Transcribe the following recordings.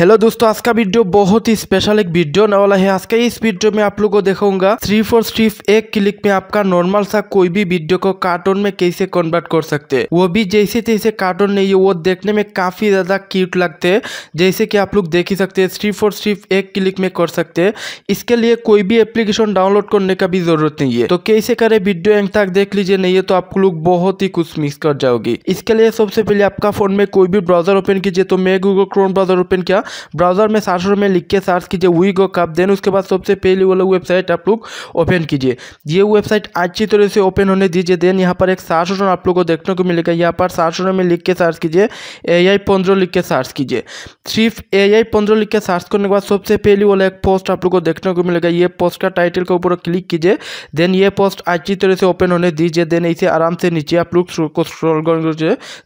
hello दोस्तों आज का वीडियो बहुत ही स्पेशल एक वीडियो होने वाला है आज का इस वीडियो में आप लोगों को देखूंगा थ्री फोर स्ट्रीफ एक क्लिक में आपका नॉर्मल सा कोई भी वीडियो को कार्टून में कैसे कन्वर्ट कर सकते हैं वो भी जैसे तैसे कार्टून नहीं है वो देखने में काफी ज्यादा क्यूट लगते है जैसे की आप लोग देख ही सकते है थ्री फोर स्ट्रीफ एक क्लिक में कर सकते है इसके लिए कोई भी एप्लीकेशन डाउनलोड करने का भी जरूरत नहीं है तो कैसे करे वीडियो एंड तक देख लीजिए नहीं है तो आप लोग बहुत ही कुछ मिस कर जाओगी इसके लिए सबसे पहले आपका फोन में कोई भी ब्राउजर ओपन कीजिए तो मैं गूगल क्रोम ब्राउजर ओपन किया ब्राउज़र में सर्च में लिख के सर्च कीजिए वी गो कप देन उसके बाद सबसे पहले वाला वेबसाइट आप लोग ओपन कीजिए ये वेबसाइट अच्छी तरह से ओपन होने दीजिए देन यहाँ पर एक सर्च आप लोग को देखने को मिलेगा यहाँ पर सर्च में लिख के सर्च कीजिए ए आई लिख के सर्च कीजिए सिर्फ ए आई पंद्रह लिख के सर्च करने के बाद सबसे पहले वाला एक पोस्ट आप लोग को देखने को मिलेगा ये पोस्ट का टाइटल के ऊपर क्लिक कीजिए देन ये पोस्ट अच्छी तरह से ओपन होने दीजिए देन इसे आराम से नीचे आप लोग को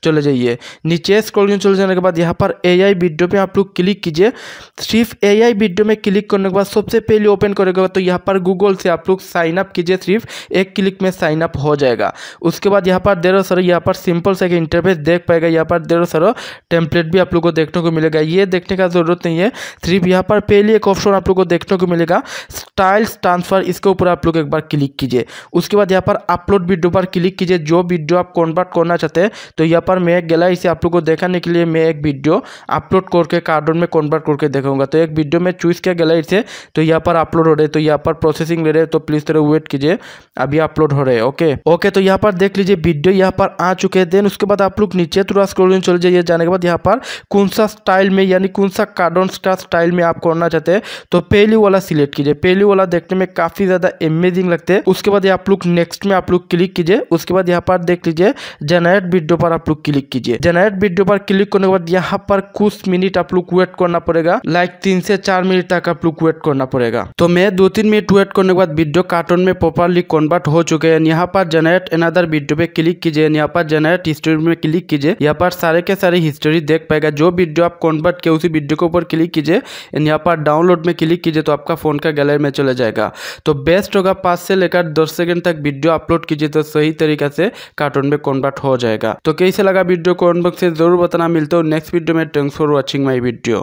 चले जाइए नीचे स्क्रोल चले जाने के बाद यहाँ पर ए आई वीडियो पे आप लोग क्लिक क्लिक कीजिए सिर्फ एआई वीडियो में क्लिक करने के बाद सबसे पहले ओपन करेगा तो यहाँ पर गूगल से आप लोग साइन अप कीजिए सिर्फ एक क्लिक में साइन अप हो जाएगा उसके बाद यहाँ पर देर सर यहाँ पर सिंपल सा एक इंटरफेस देख पाएगा यहाँ पर देर सर टेम्पलेट भी आप लोग को देखने को मिलेगा ये देखने का जरूरत नहीं है सिर्फ यहाँ पर पहले एक ऑप्शन आप लोग को देखने को मिलेगा स्टाइल्स ट्रांसफर इसके ऊपर आप लोग एक बार क्लिक कीजिए उसके बाद यहाँ पर अपलोड वीडियो पर क्लिक कीजिए जो वीडियो आप कन्वर्ट करना चाहते हैं तो यहाँ पर मैं गैलरी से आप लोग को देखाने के लिए मैं एक वीडियो अपलोड करके कार्डो डॉक्यूमेंट में कन्वर्ट करके देखूंगा तो एक वीडियो में चूज़ किया गया इसे तो यहाँ पर अपलोड हो रहे तो यहाँ पर प्रोसेसिंग ले रहे तो प्लीज़ तेरे वेट कीजिए अभी अपलोड हो रहे ओके ओके तो यहाँ पर देख लीजिए वीडियो यहाँ पर आ चुके हैं देन उसके बाद आप लोग नीचे थोड़ा स्क्रोलिंग चले जाइए जाने के बाद यहाँ पर कौन सा स्टाइल में यानी कौन सा कार्डन का स्टाइल में आप करना चाहते हैं तो पहली वाला सिलेक्ट कीजिए पहली वाला देखने में काफ़ी ज़्यादा अमेजिंग लगते हैं उसके बाद आप लोग नेक्स्ट में आप लोग क्लिक कीजिए उसके बाद यहाँ पर देख लीजिए जनरेट वीडियो पर आप लोग क्लिक कीजिए जनरेट वीडियो पर क्लिक करने के बाद यहाँ पर कुछ मिनट आप लोग वेट करना पड़ेगा लाइक तीन से चार मिनट तक आप लोग वेट करना पड़ेगा तो मैं दो तीन मिनट वेट करने के बाद वीडियो कार्टून में प्रॉपरली कन्वर्ट हो चुके हैं यहाँ पर जनरेट अनदर वीडियो पे क्लिक कीजिए यहाँ पर जनरेट हिस्ट्री में क्लिक कीजिए यहाँ पर सारे के सारे हिस्ट्री देख पाएगा जो वीडियो आप कन्वर्ट किया उसी वीडियो के ऊपर क्लिक कीजिए एंड यहाँ पर डाउनलोड में क्लिक कीजिए तो आपका फोन का गैलरी में चला जाएगा तो बेस्ट होगा पाँच से लेकर दस सेकेंड तक वीडियो अपलोड कीजिए तो सही तरीके से कार्टून में कन्वर्ट हो जाएगा तो कैसे लगा वीडियो कॉमेंट बॉक्स से जरूर बताना मिलता हूँ नेक्स्ट वीडियो में thanks for watching my video